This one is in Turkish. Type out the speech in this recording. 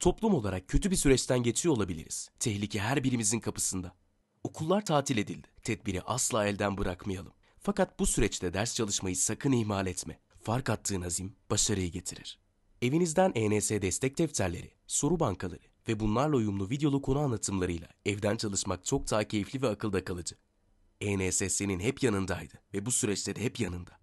Toplum olarak kötü bir süreçten geçiyor olabiliriz. Tehlike her birimizin kapısında. Okullar tatil edildi. Tedbiri asla elden bırakmayalım. Fakat bu süreçte ders çalışmayı sakın ihmal etme. Fark attığın azim başarıyı getirir. Evinizden ENS destek defterleri, soru bankaları ve bunlarla uyumlu videolu konu anlatımlarıyla evden çalışmak çok daha keyifli ve akılda kalıcı. ENS senin hep yanındaydı ve bu süreçte de hep yanında.